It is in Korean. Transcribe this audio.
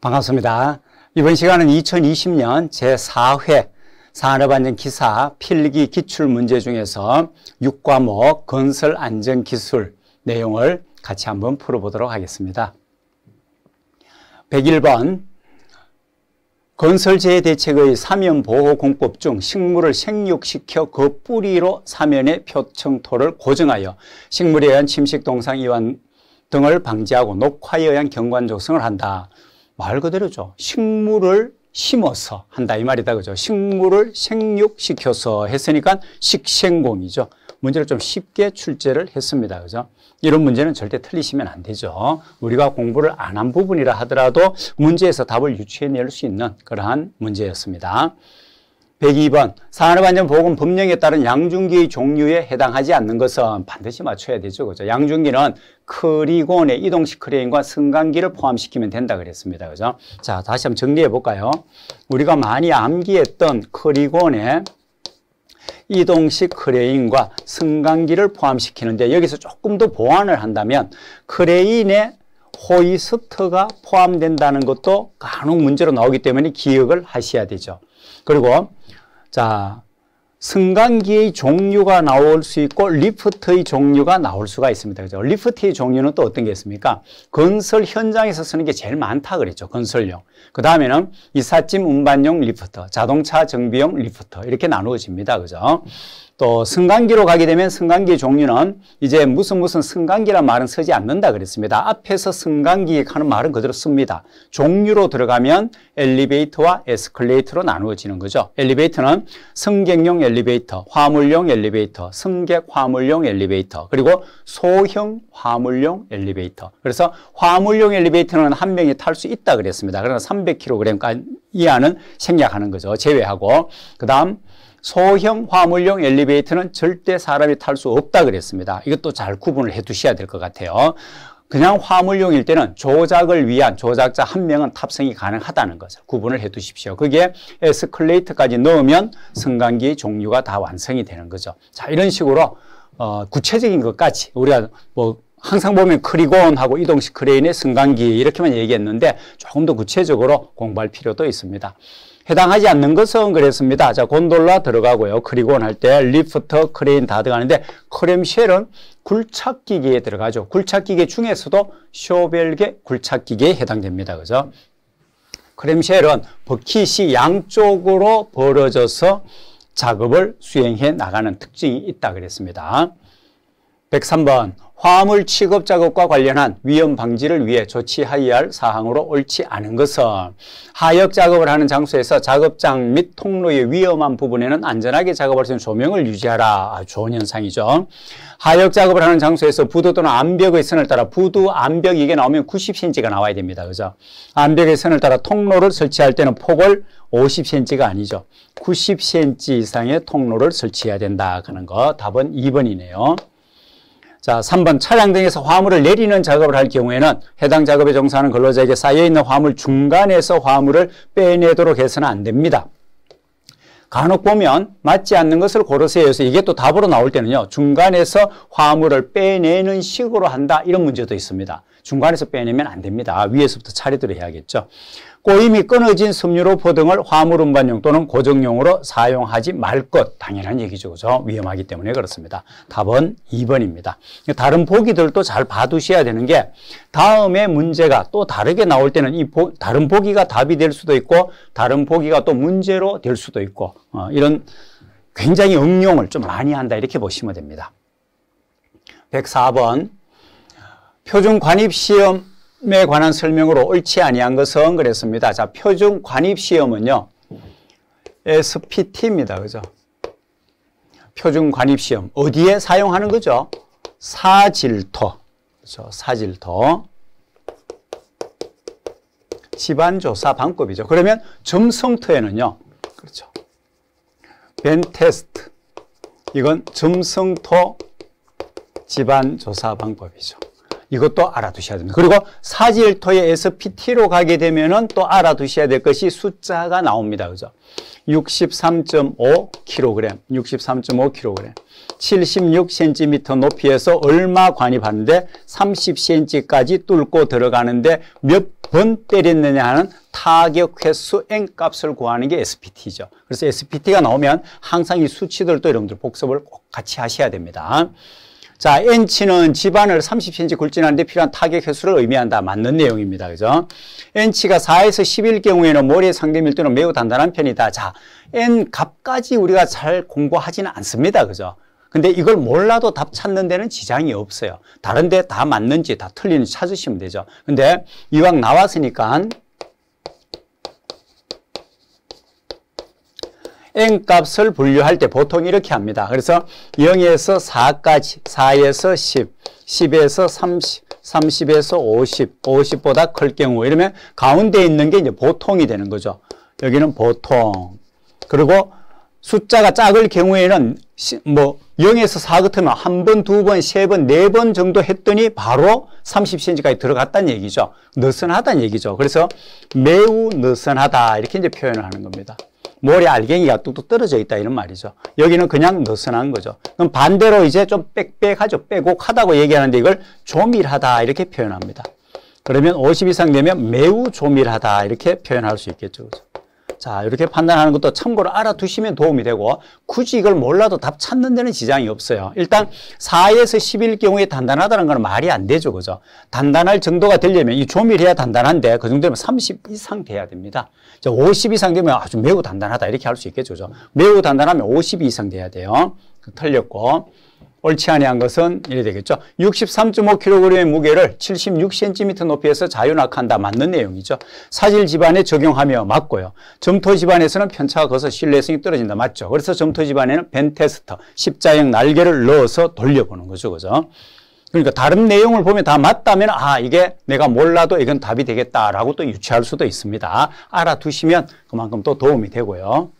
반갑습니다. 이번 시간은 2020년 제4회 산업안전 기사 필기 기출 문제 중에서 6과목 건설 안전 기술 내용을 같이 한번 풀어보도록 하겠습니다. 101번 건설재해 대책의 사면 보호 공법 중 식물을 생육시켜 그 뿌리로 사면의 표층토를 고정하여 식물에 의한 침식 동상 이완 등을 방지하고 녹화에 의한 경관 조성을 한다. 말 그대로죠. 식물을 심어서 한다 이 말이다 그죠. 식물을 생육시켜서 했으니까 식생공이죠. 문제를 좀 쉽게 출제를 했습니다. 그죠? 이런 문제는 절대 틀리시면 안 되죠. 우리가 공부를 안 한 부분이라 하더라도 문제에서 답을 유추해 낼 수 있는 그러한 문제였습니다. 102번 산업안전보건법령에 따른 양중기 종류에 해당하지 않는 것은 반드시 맞춰야 되죠. 그죠? 양중기는 크리곤의 이동식 크레인과 승강기를 포함시키면 된다 그랬습니다. 그죠? 자, 다시 한번 정리해 볼까요? 우리가 많이 암기했던 크리곤의 이동식 크레인과 승강기를 포함시키는데 여기서 조금 더 보완을 한다면 크레인의 호이스트가 포함된다는 것도 간혹 문제로 나오기 때문에 기억을 하셔야 되죠. 그리고 자 승강기의 종류가 나올 수 있고 리프트의 종류가 나올 수가 있습니다. 그죠? 리프트의 종류는 또 어떤 게 있습니까? 건설 현장에서 쓰는 게 제일 많다 그랬죠. 건설용. 그 다음에는 이삿짐 운반용 리프트, 자동차 정비용 리프트 이렇게 나누어집니다. 그죠? 또 승강기로 가게 되면 승강기 종류는 이제 무슨 무슨 승강기란 말은 쓰지 않는다 그랬습니다. 앞에서 승강기 하는 말은 그대로 씁니다. 종류로 들어가면 엘리베이터와 에스컬레이터로 나누어지는 거죠. 엘리베이터는 승객용 엘리베이터, 화물용 엘리베이터, 승객 화물용 엘리베이터, 그리고 소형 화물용 엘리베이터. 그래서 화물용 엘리베이터는 한 명이 탈 수 있다 그랬습니다. 그러나 300kg 이하는 생략하는 거죠. 제외하고 그 다음 소형 화물용 엘리베이터는 절대 사람이 탈 수 없다 그랬습니다. 이것도 잘 구분을 해 두셔야 될 것 같아요. 그냥 화물용일 때는 조작을 위한 조작자 한 명은 탑승이 가능하다는 것을 구분을 해 두십시오. 그게 에스컬레이터까지 넣으면 승강기 종류가 다 완성이 되는 거죠. 자, 이런 식으로 어, 구체적인 것까지 우리가 뭐 항상 보면 크리곤하고 이동식 크레인의 승강기 이렇게만 얘기했는데 조금 더 구체적으로 공부할 필요도 있습니다. 해당하지 않는 것은 그랬습니다. 자, 곤돌라 들어가고요. 크리곤 할 때 리프터, 크레인 다 들어가는데 크렘쉘은 굴착기계에 들어가죠. 굴착기계 중에서도 쇼벨계 굴착기계에 해당됩니다. 그죠? 크렘쉘은 버킷이 양쪽으로 벌어져서 작업을 수행해 나가는 특징이 있다 그랬습니다. 103번 화물 취급 작업과 관련한 위험 방지를 위해 조치하여야 할 사항으로 옳지 않은 것은 하역 작업을 하는 장소에서 작업장 및 통로의 위험한 부분에는 안전하게 작업할 수 있는 조명을 유지하라. 아, 좋은 현상이죠. 하역 작업을 하는 장소에서 부두 또는 암벽의 선을 따라 부두 암벽 이게 나오면 90cm가 나와야 됩니다. 그죠? 암벽의 선을 따라 통로를 설치할 때는 폭을 50cm가 아니죠. 90cm 이상의 통로를 설치해야 된다. 그는거 답은 2번이네요. 자, 3번 차량 등에서 화물을 내리는 작업을 할 경우에는 해당 작업에 종사하는 근로자에게 쌓여있는 화물 중간에서 화물을 빼내도록 해서는 안 됩니다. 간혹 보면 맞지 않는 것을 고르세요. 해서 이게 또 답으로 나올 때는요. 중간에서 화물을 빼내는 식으로 한다. 이런 문제도 있습니다. 중간에서 빼내면 안 됩니다. 위에서부터 차례대로 해야겠죠. 꼬임이 끊어진 섬유로 포등을 화물 운반용 또는 고정용으로 사용하지 말 것. 당연한 얘기죠. 그죠? 위험하기 때문에 그렇습니다. 답은 2번입니다. 다른 보기들도 잘 봐두셔야 되는 게 다음에 문제가 또 다르게 나올 때는 이 보, 다른 보기가 답이 될 수도 있고 다른 보기가 또 문제로 될 수도 있고 어, 이런 굉장히 응용을 좀 많이 한다 이렇게 보시면 됩니다. 104번 표준 관입 시험에 관한 설명으로 옳지 아니한 것은 그랬습니다. 자, 표준 관입 시험은요. SPT입니다. 그죠? 표준 관입 시험. 어디에 사용하는 거죠? 사질토. 그죠? 사질토. 집안조사 방법이죠. 그러면 점성토에는요. 그렇죠. 벤테스트. 이건 점성토 집안조사 방법이죠. 이것도 알아두셔야 됩니다. 그리고 사질토의 SPT로 가게 되면은 또 알아두셔야 될 것이 숫자가 나옵니다. 그죠? 63.5kg, 63.5kg, 76cm 높이에서 얼마 관입하는데 30cm까지 뚫고 들어가는데 몇 번 때렸느냐 하는 타격 횟수 n값을 구하는 게 SPT죠. 그래서 SPT가 나오면 항상 이 수치들도 여러분들 복습을 꼭 같이 하셔야 됩니다. 자, N치는 집안을 30cm 굴진하는데 필요한 타격 횟수를 의미한다. 맞는 내용입니다. 그죠? N치가 4에서 10일 경우에는 머리의 상대 밀도는 매우 단단한 편이다. 자, N 값까지 우리가 잘 공부하지는 않습니다. 그죠? 근데 이걸 몰라도 답 찾는 데는 지장이 없어요. 다른 데 다 맞는지 다 틀리는지 찾으시면 되죠. 근데 이왕 나왔으니까 n값을 분류할 때 보통 이렇게 합니다. 그래서 0에서 4까지, 4에서 10, 10에서 30, 30에서 50, 50보다 클 경우 이러면 가운데 있는 게 이제 보통이 되는 거죠. 여기는 보통. 그리고 숫자가 작을 경우에는 뭐 0에서 4 같으면 한 번, 두 번, 세 번, 네 번 정도 했더니 바로 30cm까지 들어갔다는 얘기죠. 느슨하다는 얘기죠. 그래서 매우 느슨하다 이렇게 이제 표현을 하는 겁니다. 모래 알갱이가 뚝뚝 떨어져 있다 이런 말이죠. 여기는 그냥 느슨한 거죠. 그럼 반대로 이제 좀 빽빽하죠. 빼곡하다고 얘기하는데 이걸 조밀하다 이렇게 표현합니다. 그러면 50 이상 되면 매우 조밀하다 이렇게 표현할 수 있겠죠. 그렇죠? 자 이렇게 판단하는 것도 참고로 알아두시면 도움이 되고 굳이 이걸 몰라도 답 찾는 데는 지장이 없어요 일단 4에서 10일 경우에 단단하다는 건 말이 안 되죠 그죠 단단할 정도가 되려면 이 조밀해야 단단한데 그 정도면 30 이상 돼야 됩니다 자, 50 이상 되면 아주 매우 단단하다 이렇게 할 수 있겠죠 그죠 매우 단단하면 50 이상 돼야 돼요 그, 틀렸고 옳지 아니한 것은 이래 되겠죠. 63.5kg의 무게를 76cm 높이에서 자유낙한다. 맞는 내용이죠. 사질 집안에 적용하며 맞고요. 점토 집안에서는 편차가 커서 신뢰성이 떨어진다. 맞죠. 그래서 점토 집안에는 벤테스터, 십자형 날개를 넣어서 돌려보는 거죠. 그죠? 그러니까 다른 내용을 보면 다 맞다면 아 이게 내가 몰라도 이건 답이 되겠다라고 또 유추할 수도 있습니다. 알아두시면 그만큼 또 도움이 되고요.